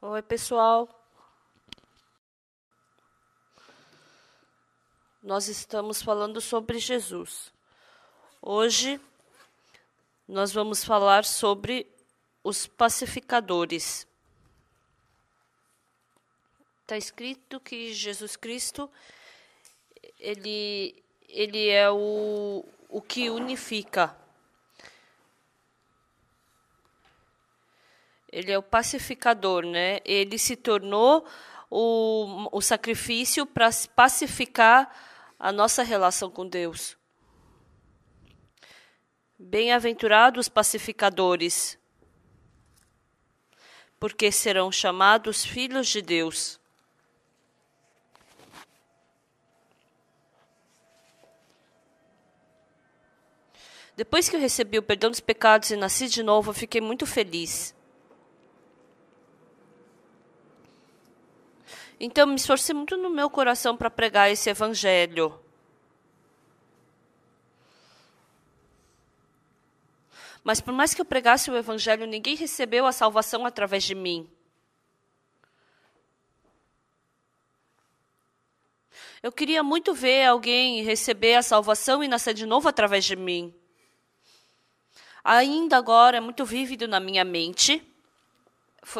Oi, pessoal. Nós estamos falando sobre Jesus. Hoje nós vamos falar sobre os pacificadores. Está escrito que Jesus Cristo ele ele é o, o que unifica. ele é o pacificador, né? Ele se tornou o, o sacrifício para pacificar a nossa relação com Deus. Bem-aventurados pacificadores, porque serão chamados filhos de Deus. Depois que eu recebi o perdão dos pecados e nasci de novo, eu fiquei muito feliz. Então, me esforcei muito no meu coração para pregar esse evangelho. Mas, por mais que eu pregasse o evangelho, ninguém recebeu a salvação através de mim. Eu queria muito ver alguém receber a salvação e nascer de novo através de mim. Ainda agora é muito vívido na minha mente.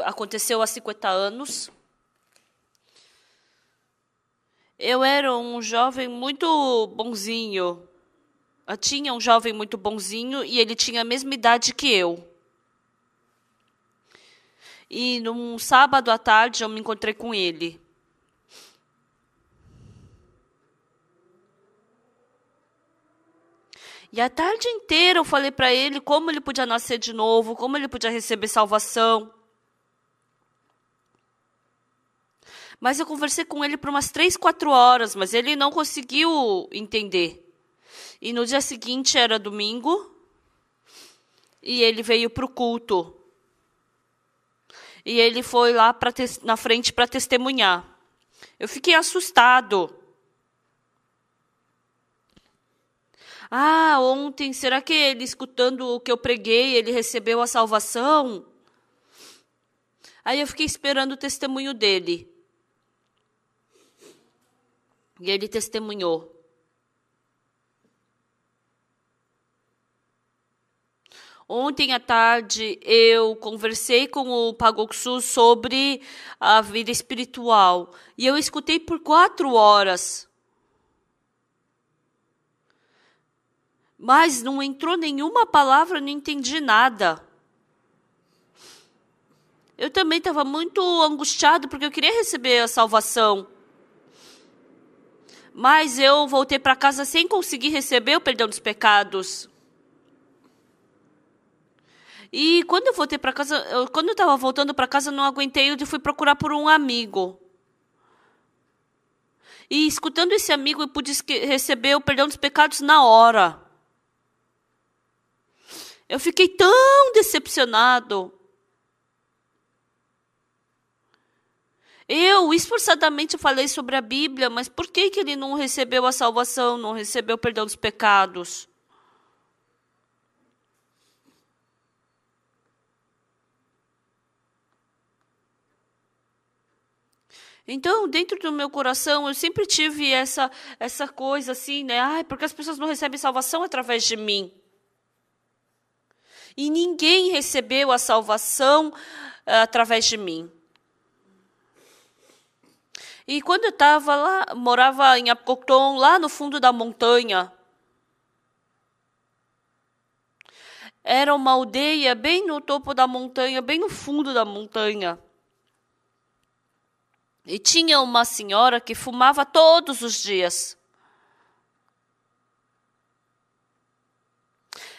Aconteceu há 50 anos. Eu era um jovem muito bonzinho. Eu tinha um jovem muito bonzinho e ele tinha a mesma idade que eu. E num sábado à tarde eu me encontrei com ele. E a tarde inteira eu falei para ele como ele podia nascer de novo, como ele podia receber salvação. Mas eu conversei com ele por umas três, quatro horas, mas ele não conseguiu entender. E no dia seguinte era domingo, e ele veio para o culto. E ele foi lá pra, na frente para testemunhar. Eu fiquei assustado. Ah, ontem, será que ele, escutando o que eu preguei, ele recebeu a salvação? Aí eu fiquei esperando o testemunho dele. E ele testemunhou. Ontem à tarde eu conversei com o Pagoksu sobre a vida espiritual e eu escutei por quatro horas. Mas não entrou nenhuma palavra, não entendi nada. Eu também estava muito angustiado porque eu queria receber a salvação mas eu voltei para casa sem conseguir receber o perdão dos pecados. E quando eu voltei para casa, eu, quando eu estava voltando para casa, não aguentei e fui procurar por um amigo. E escutando esse amigo, eu pude receber o perdão dos pecados na hora. Eu fiquei tão decepcionado. Eu esforçadamente falei sobre a Bíblia, mas por que, que ele não recebeu a salvação, não recebeu o perdão dos pecados? Então, dentro do meu coração, eu sempre tive essa essa coisa assim, né? Ai, porque as pessoas não recebem salvação através de mim. E ninguém recebeu a salvação uh, através de mim. E quando eu estava lá, morava em Apocotom, lá no fundo da montanha. Era uma aldeia bem no topo da montanha, bem no fundo da montanha. E tinha uma senhora que fumava todos os dias.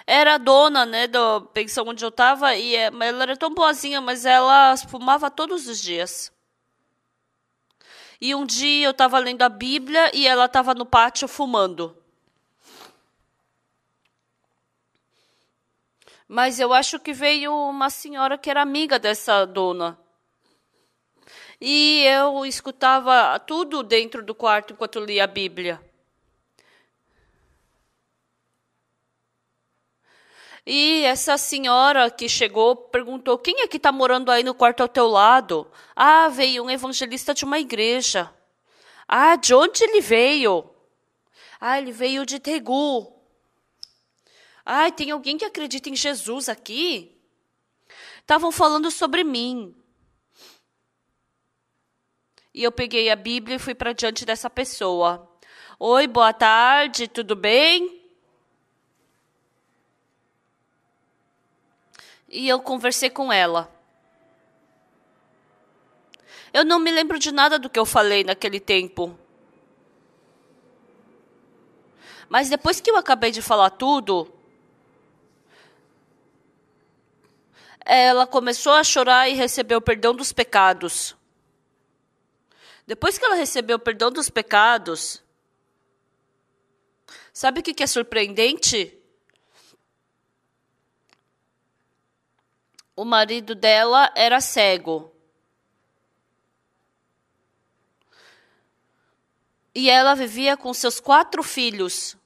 Era dona, né, da pensão onde eu estava, e é, ela era tão boazinha, mas ela fumava todos os dias. E um dia eu estava lendo a Bíblia e ela estava no pátio fumando. Mas eu acho que veio uma senhora que era amiga dessa dona. E eu escutava tudo dentro do quarto enquanto lia a Bíblia. E essa senhora que chegou perguntou: quem é que está morando aí no quarto ao teu lado? Ah, veio um evangelista de uma igreja. Ah, de onde ele veio? Ah, ele veio de Tegu. Ah, tem alguém que acredita em Jesus aqui? Estavam falando sobre mim. E eu peguei a Bíblia e fui para diante dessa pessoa. Oi, boa tarde, tudo bem? e eu conversei com ela. Eu não me lembro de nada do que eu falei naquele tempo. Mas depois que eu acabei de falar tudo, ela começou a chorar e recebeu o perdão dos pecados. Depois que ela recebeu o perdão dos pecados, sabe o que é surpreendente? O marido dela era cego. E ela vivia com seus quatro filhos.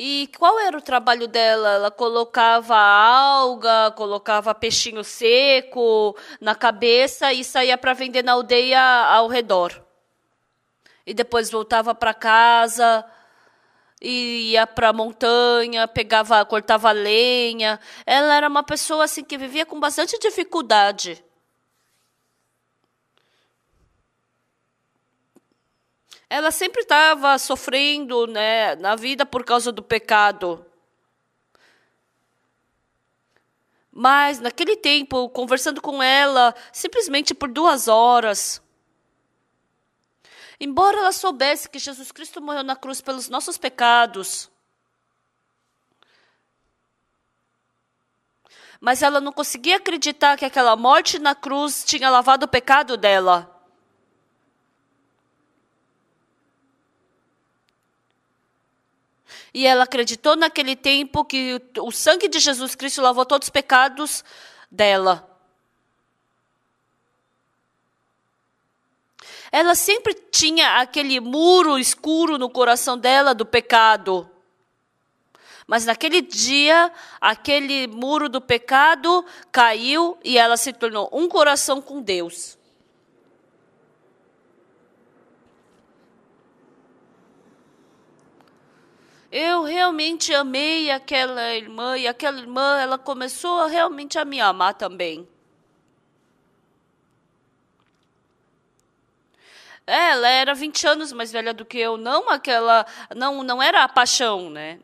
E qual era o trabalho dela? Ela colocava alga, colocava peixinho seco na cabeça e saía para vender na aldeia ao redor e depois voltava para casa e ia para a montanha, pegava, cortava lenha. Ela era uma pessoa assim que vivia com bastante dificuldade. Ela sempre estava sofrendo, né, na vida por causa do pecado. Mas naquele tempo, conversando com ela, simplesmente por duas horas, Embora ela soubesse que Jesus Cristo morreu na cruz pelos nossos pecados, mas ela não conseguia acreditar que aquela morte na cruz tinha lavado o pecado dela. E ela acreditou naquele tempo que o sangue de Jesus Cristo lavou todos os pecados dela. Ela sempre tinha aquele muro escuro no coração dela do pecado. Mas naquele dia, aquele muro do pecado caiu e ela se tornou um coração com Deus. Eu realmente amei aquela irmã e aquela irmã, ela começou realmente a me amar também. É, ela era 20 anos mais velha do que eu, não aquela. Não, não era a paixão, né?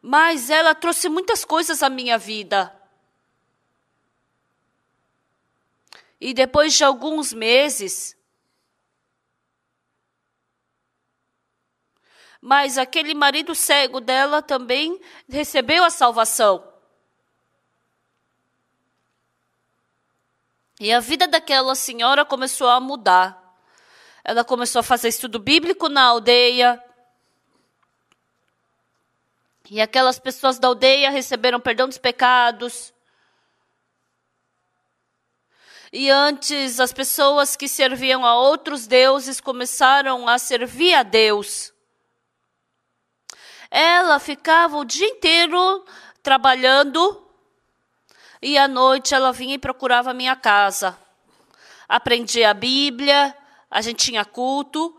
Mas ela trouxe muitas coisas à minha vida. E depois de alguns meses. Mas aquele marido cego dela também recebeu a salvação. E a vida daquela senhora começou a mudar. Ela começou a fazer estudo bíblico na aldeia. E aquelas pessoas da aldeia receberam perdão dos pecados. E antes, as pessoas que serviam a outros deuses começaram a servir a Deus. Ela ficava o dia inteiro trabalhando e à noite ela vinha e procurava a minha casa. Aprendia a Bíblia, a gente tinha culto.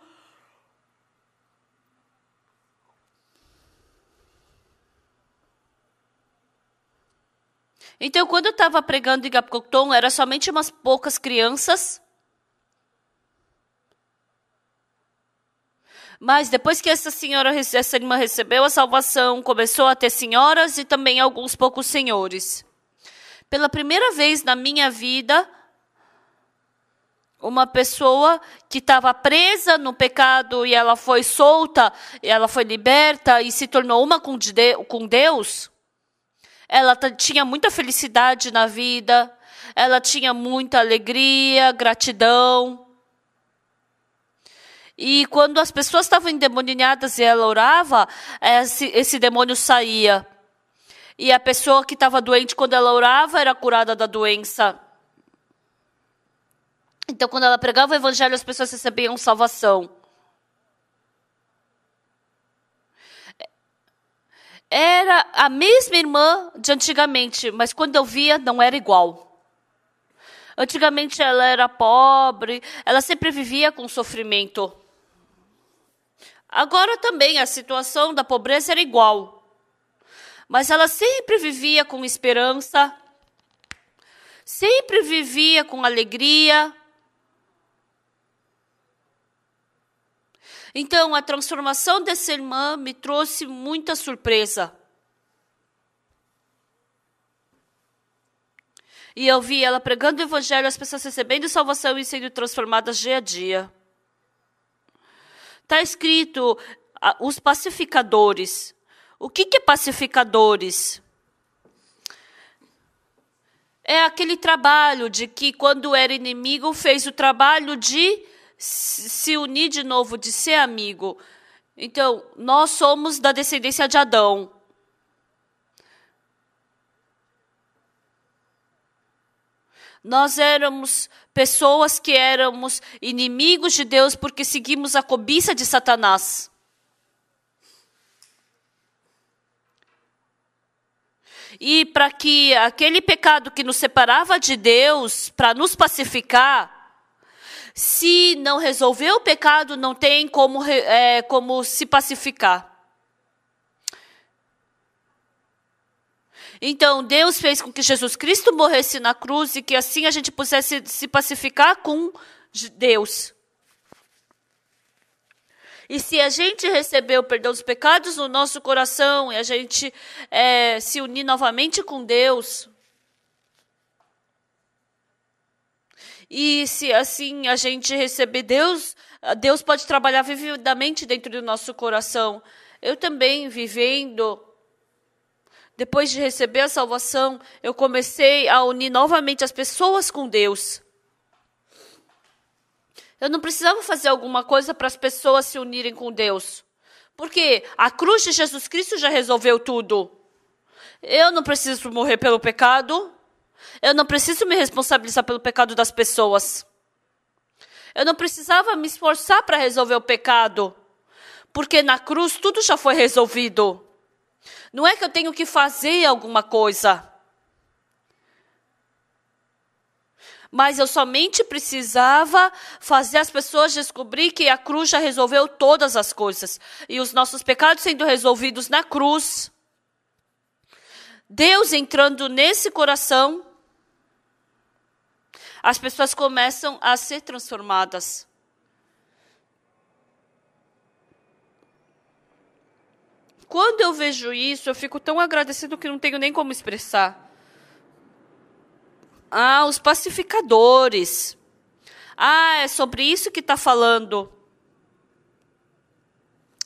Então, quando eu estava pregando em Gapcocton, era somente umas poucas crianças. Mas depois que essa senhora, essa irmã recebeu a salvação, começou a ter senhoras e também alguns poucos senhores. Pela primeira vez na minha vida, uma pessoa que estava presa no pecado e ela foi solta, ela foi liberta e se tornou uma com Deus. Ela tinha muita felicidade na vida, ela tinha muita alegria, gratidão. E quando as pessoas estavam endemoniadas e ela orava, esse, esse demônio saía. E a pessoa que estava doente, quando ela orava, era curada da doença. Então, quando ela pregava o evangelho, as pessoas recebiam salvação. Era a mesma irmã de antigamente, mas quando eu via, não era igual. Antigamente ela era pobre, ela sempre vivia com sofrimento. Agora também a situação da pobreza era igual mas ela sempre vivia com esperança, sempre vivia com alegria. Então, a transformação dessa irmã me trouxe muita surpresa. E eu vi ela pregando o evangelho, as pessoas recebendo salvação e sendo transformadas dia a dia. Está escrito os pacificadores. O que, que é pacificadores? É aquele trabalho de que, quando era inimigo, fez o trabalho de se unir de novo, de ser amigo. Então, nós somos da descendência de Adão. Nós éramos pessoas que éramos inimigos de Deus porque seguimos a cobiça de Satanás. e para que aquele pecado que nos separava de Deus, para nos pacificar, se não resolver o pecado, não tem como, é, como se pacificar. Então, Deus fez com que Jesus Cristo morresse na cruz e que assim a gente pudesse se pacificar com Deus. E se a gente receber o perdão dos pecados no nosso coração e a gente é, se unir novamente com Deus, E se assim a gente receber Deus, Deus pode trabalhar vividamente dentro do nosso coração. Eu também, vivendo, depois de receber a salvação, eu comecei a unir novamente as pessoas com Deus. Eu não precisava fazer alguma coisa para as pessoas se unirem com Deus. Porque a cruz de Jesus Cristo já resolveu tudo. Eu não preciso morrer pelo pecado. Eu não preciso me responsabilizar pelo pecado das pessoas. Eu não precisava me esforçar para resolver o pecado. Porque na cruz tudo já foi resolvido. Não é que eu tenho que fazer alguma coisa. mas eu somente precisava fazer as pessoas descobrir que a cruz já resolveu todas as coisas. E os nossos pecados sendo resolvidos na cruz. Deus entrando nesse coração, as pessoas começam a ser transformadas. Quando eu vejo isso, eu fico tão agradecido que não tenho nem como expressar. Ah, os pacificadores. Ah, é sobre isso que está falando.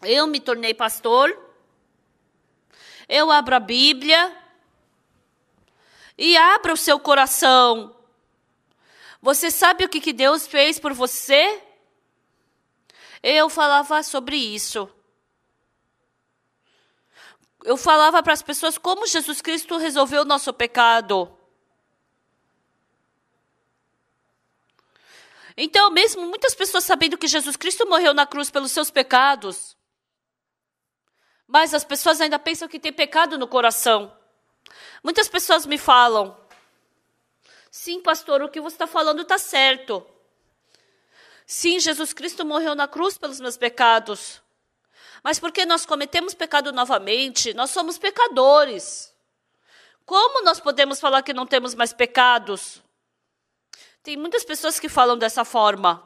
Eu me tornei pastor. Eu abro a Bíblia. E abra o seu coração. Você sabe o que, que Deus fez por você? Eu falava sobre isso. Eu falava para as pessoas como Jesus Cristo resolveu o nosso pecado. Então, mesmo muitas pessoas sabendo que Jesus Cristo morreu na cruz pelos seus pecados, mas as pessoas ainda pensam que tem pecado no coração. Muitas pessoas me falam: sim, pastor, o que você está falando está certo. Sim, Jesus Cristo morreu na cruz pelos meus pecados. Mas porque nós cometemos pecado novamente, nós somos pecadores. Como nós podemos falar que não temos mais pecados? Tem muitas pessoas que falam dessa forma.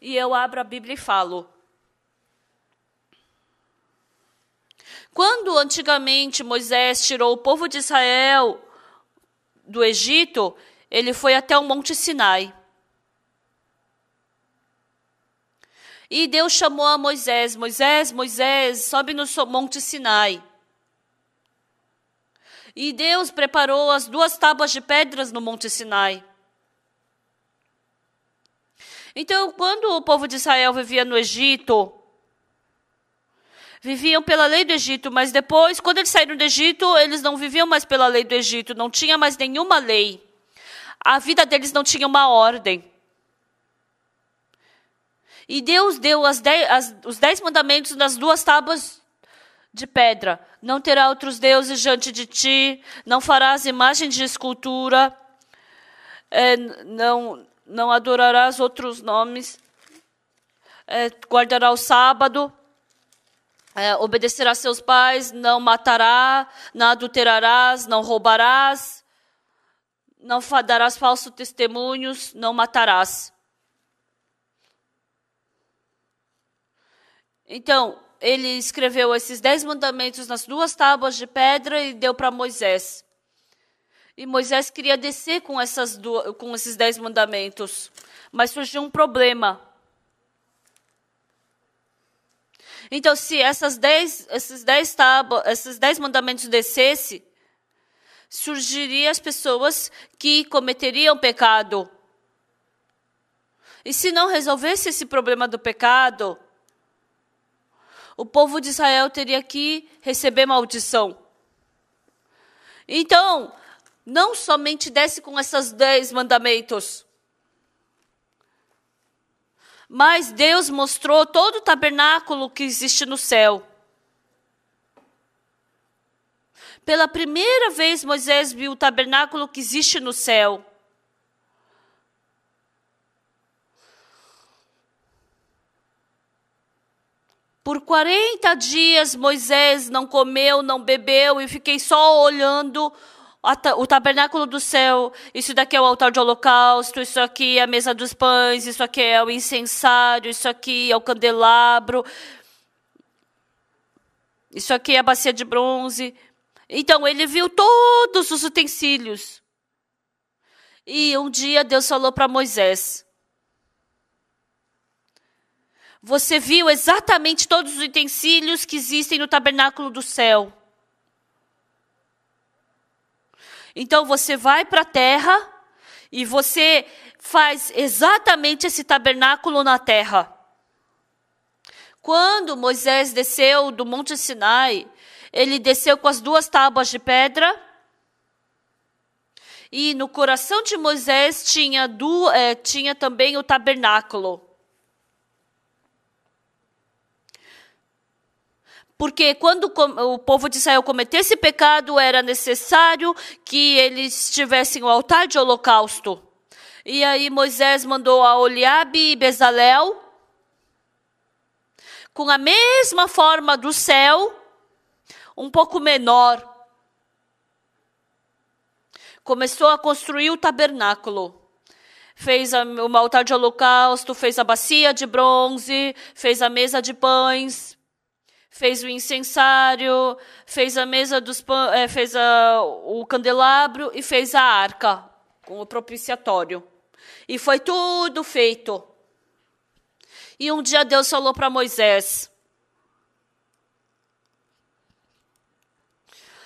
E eu abro a Bíblia e falo. Quando antigamente Moisés tirou o povo de Israel do Egito, ele foi até o Monte Sinai. E Deus chamou a Moisés: Moisés, Moisés, sobe no Monte Sinai. E Deus preparou as duas tábuas de pedras no Monte Sinai. Então, quando o povo de Israel vivia no Egito, viviam pela lei do Egito, mas depois, quando eles saíram do Egito, eles não viviam mais pela lei do Egito, não tinha mais nenhuma lei. A vida deles não tinha uma ordem. E Deus deu as dez, as, os dez mandamentos nas duas tábuas de pedra. Não terá outros deuses diante de ti, não farás imagem de escultura, é, não, não adorarás outros nomes, é, guardará o sábado, é, obedecerá seus pais, não matará, não adulterarás, não roubarás, não darás falsos testemunhos, não matarás. Então, ele escreveu esses dez mandamentos nas duas tábuas de pedra e deu para Moisés. E Moisés queria descer com, essas duas, com esses dez mandamentos, mas surgiu um problema. Então, se essas dez, esses, dez tábuas, esses dez mandamentos descesse, surgiriam as pessoas que cometeriam pecado. E se não resolvesse esse problema do pecado, o povo de Israel teria que receber maldição. Então, não somente desce com essas dez mandamentos, mas Deus mostrou todo o tabernáculo que existe no céu. Pela primeira vez, Moisés viu o tabernáculo que existe no céu. Por 40 dias Moisés não comeu, não bebeu e fiquei só olhando o tabernáculo do céu. Isso daqui é o altar de holocausto, isso aqui é a mesa dos pães, isso aqui é o incensário, isso aqui é o candelabro. Isso aqui é a bacia de bronze. Então ele viu todos os utensílios. E um dia Deus falou para Moisés: você viu exatamente todos os utensílios que existem no tabernáculo do céu. Então você vai para a terra e você faz exatamente esse tabernáculo na terra. Quando Moisés desceu do Monte Sinai, ele desceu com as duas tábuas de pedra. E no coração de Moisés tinha, é, tinha também o tabernáculo. Porque quando o povo de Israel cometesse pecado, era necessário que eles tivessem o altar de holocausto. E aí Moisés mandou a Oliabe e Bezalel, com a mesma forma do céu, um pouco menor. Começou a construir o tabernáculo fez o altar de holocausto, fez a bacia de bronze, fez a mesa de pães, fez o incensário, fez a mesa dos é, fez a, o candelabro e fez a arca com o propiciatório. E foi tudo feito. E um dia Deus falou para Moisés: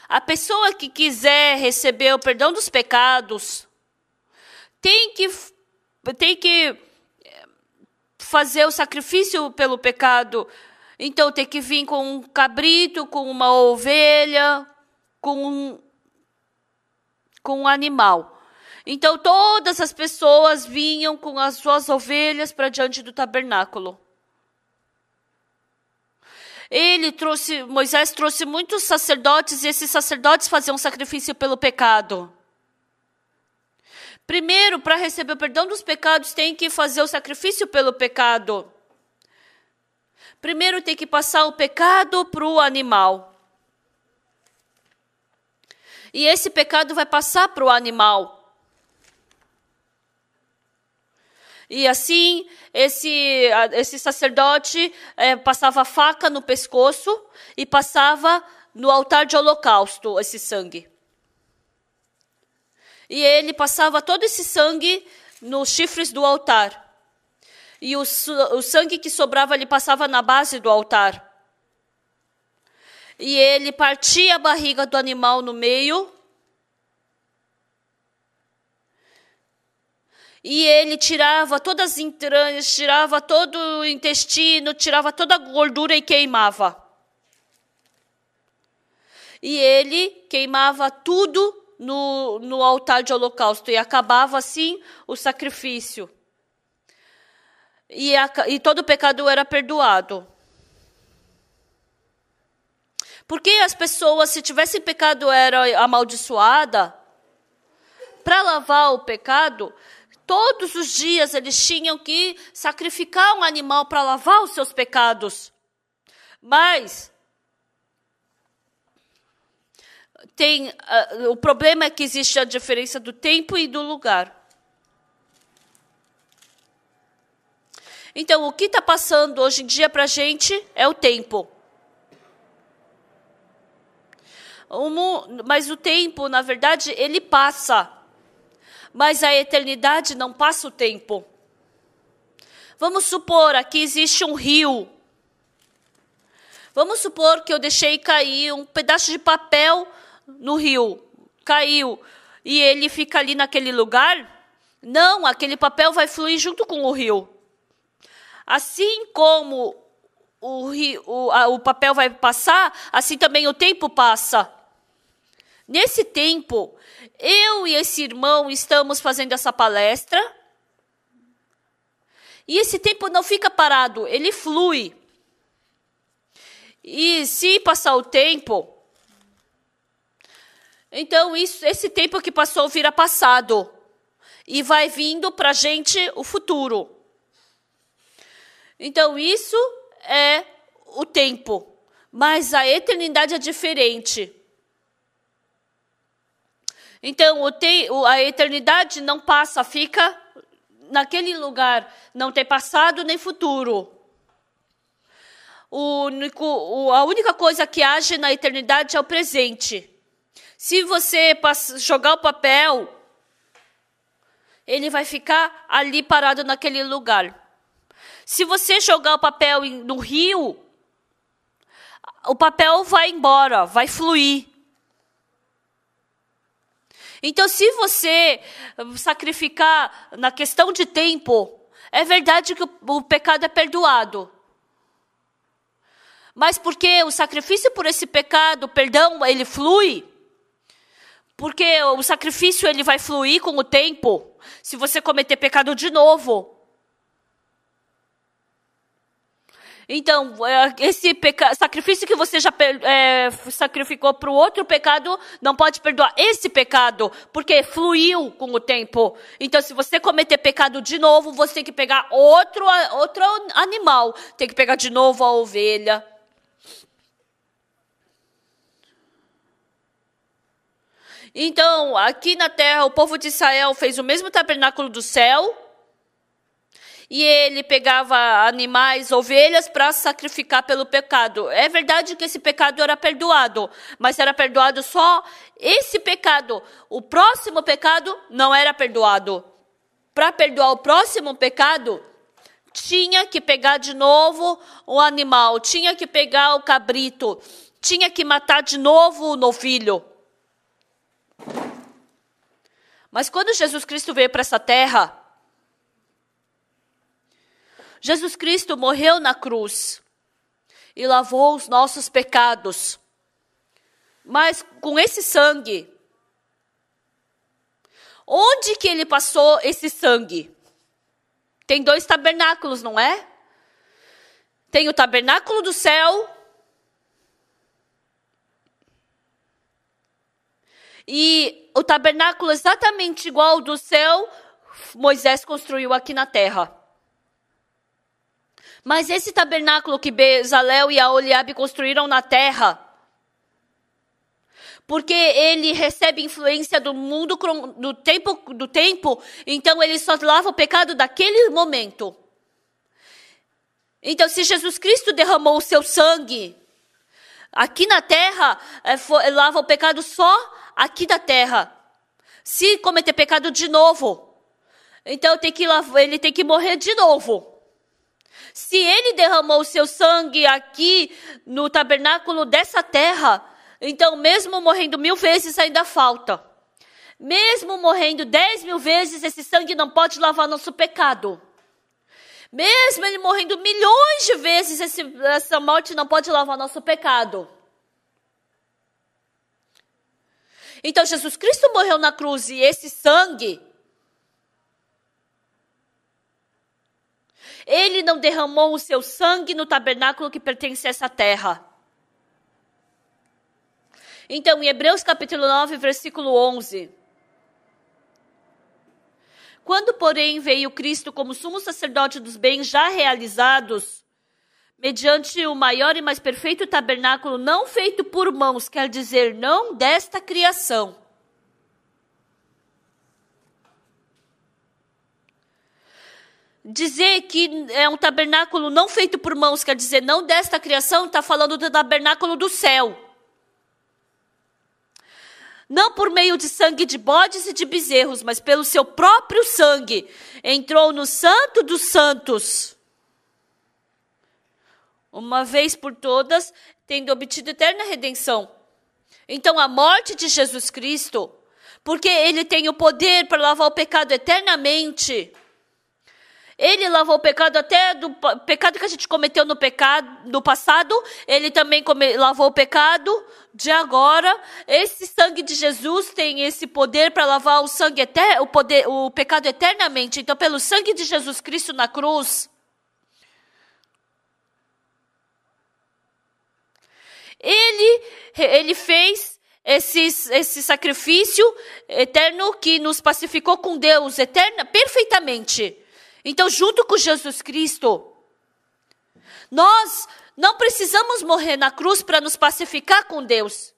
A pessoa que quiser receber o perdão dos pecados tem que tem que eh, fazer o sacrifício pelo pecado então tem que vir com um cabrito, com uma ovelha, com um, com um animal. Então todas as pessoas vinham com as suas ovelhas para diante do tabernáculo. Ele trouxe, Moisés trouxe muitos sacerdotes e esses sacerdotes faziam sacrifício pelo pecado. Primeiro, para receber o perdão dos pecados, tem que fazer o sacrifício pelo pecado primeiro tem que passar o pecado para o animal. E esse pecado vai passar para o animal. E assim, esse, esse sacerdote é, passava a faca no pescoço e passava no altar de holocausto esse sangue. E ele passava todo esse sangue nos chifres do altar e o, o sangue que sobrava lhe passava na base do altar. E ele partia a barriga do animal no meio. E ele tirava todas as entranhas, tirava todo o intestino, tirava toda a gordura e queimava. E ele queimava tudo no, no altar de holocausto e acabava assim o sacrifício e, a, e todo pecado era perdoado. Porque as pessoas, se tivessem pecado, era amaldiçoada. Para lavar o pecado, todos os dias eles tinham que sacrificar um animal para lavar os seus pecados. Mas tem uh, o problema é que existe a diferença do tempo e do lugar. Então, o que está passando hoje em dia para a gente é o tempo. mas o tempo, na verdade, ele passa. Mas a eternidade não passa o tempo. Vamos supor aqui existe um rio. Vamos supor que eu deixei cair um pedaço de papel no rio. Caiu. E ele fica ali naquele lugar? Não, aquele papel vai fluir junto com o rio. Assim como o, o, a, o papel vai passar, assim também o tempo passa. Nesse tempo, eu e esse irmão estamos fazendo essa palestra. E esse tempo não fica parado, ele flui. E se passar o tempo, então isso, esse tempo que passou vira passado e vai vindo para a gente o futuro. Então, isso é o tempo. Mas a eternidade é diferente. Então, a eternidade não passa, fica naquele lugar. Não tem passado nem futuro. Único, a única coisa que age na eternidade é o presente. Se você jogar o papel, ele vai ficar ali parado naquele lugar. Se você jogar o papel no rio, o papel vai embora, vai fluir. Então, se você eh, sacrificar na questão de tempo, é verdade que o pecado é perdoado. Mas porque o sacrifício por esse pecado, o perdão, ele flui. Porque o sacrifício ele vai fluir com o tempo. Se você cometer pecado de novo, Então, é, esse peca... sacrifício que você já é, sacrificou para o outro pecado, não pode perdoar esse pecado, porque fluiu com o tempo. Então, se você cometer pecado de novo, você tem que pegar outro, outro animal. Tem que pegar de novo a ovelha. Então, aqui na terra, o povo de Israel fez o mesmo tabernáculo do céu e ele pegava animais, ovelhas, para sacrificar pelo pecado. É verdade que esse pecado era perdoado, mas era perdoado só esse pecado. O próximo pecado não era perdoado. Para perdoar o próximo pecado, tinha que pegar de novo o animal, tinha que pegar o cabrito, tinha que matar de novo o novilho. Mas quando Jesus Cristo veio para essa terra, Jesus Cristo morreu na cruz e lavou os nossos pecados. Mas com esse sangue, onde que ele passou esse sangue? Tem dois tabernáculos, não é? Tem o tabernáculo do céu E o tabernáculo, exatamente igual ao do céu, Moisés construiu aqui na terra. Mas esse tabernáculo que Bezalel e Aoliabe construíram na terra, porque ele recebe influência do mundo do tempo do tempo, então ele só lava o pecado daquele momento. Então, se Jesus Cristo derramou o seu sangue aqui na terra, é, é lava o pecado só aqui da terra. Se cometer pecado de novo, então tem que, ele tem que morrer de novo. Se ele derramou o seu sangue aqui no tabernáculo dessa terra, então, mesmo morrendo mil vezes, ainda falta. Mesmo morrendo dez mil vezes, esse sangue não pode lavar nosso pecado. Mesmo ele morrendo milhões de vezes, esse, essa morte não pode lavar nosso pecado. Então, Jesus Cristo morreu na cruz e esse sangue Ele não derramou o seu sangue no tabernáculo que pertence a essa terra. Então, em Hebreus capítulo 9, versículo 11. Quando, porém, veio Cristo como sumo sacerdote dos bens já realizados, mediante o maior e mais perfeito tabernáculo não feito por mãos, quer dizer, não desta criação, Dizer que é um tabernáculo não feito por mãos, quer dizer, não desta criação, está falando do tabernáculo do céu. Não por meio de sangue de bodes e de bezerros, mas pelo seu próprio sangue, entrou no Santo dos Santos. Uma vez por todas, tendo obtido eterna redenção. Então, a morte de Jesus Cristo, porque ele tem o poder para lavar o pecado eternamente ele lavou o pecado até do pecado que a gente cometeu no pecado no passado, ele também come, lavou o pecado de agora. Esse sangue de Jesus tem esse poder para lavar o sangue eter, o poder, o pecado eternamente. Então, pelo sangue de Jesus Cristo na cruz, ele ele fez esse, esse sacrifício eterno que nos pacificou com Deus eterna, perfeitamente. Então, junto com Jesus Cristo, nós não precisamos morrer na cruz para nos pacificar com Deus.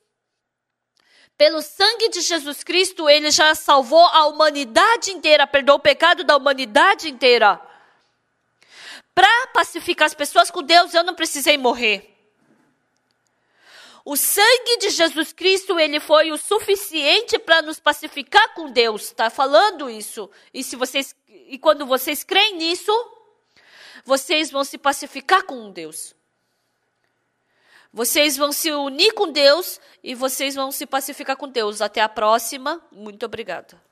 Pelo sangue de Jesus Cristo, ele já salvou a humanidade inteira, perdoou o pecado da humanidade inteira. Para pacificar as pessoas com Deus, eu não precisei morrer. O sangue de Jesus Cristo, ele foi o suficiente para nos pacificar com Deus. Está falando isso. E se vocês e quando vocês creem nisso, vocês vão se pacificar com Deus. Vocês vão se unir com Deus e vocês vão se pacificar com Deus. Até a próxima. Muito obrigada.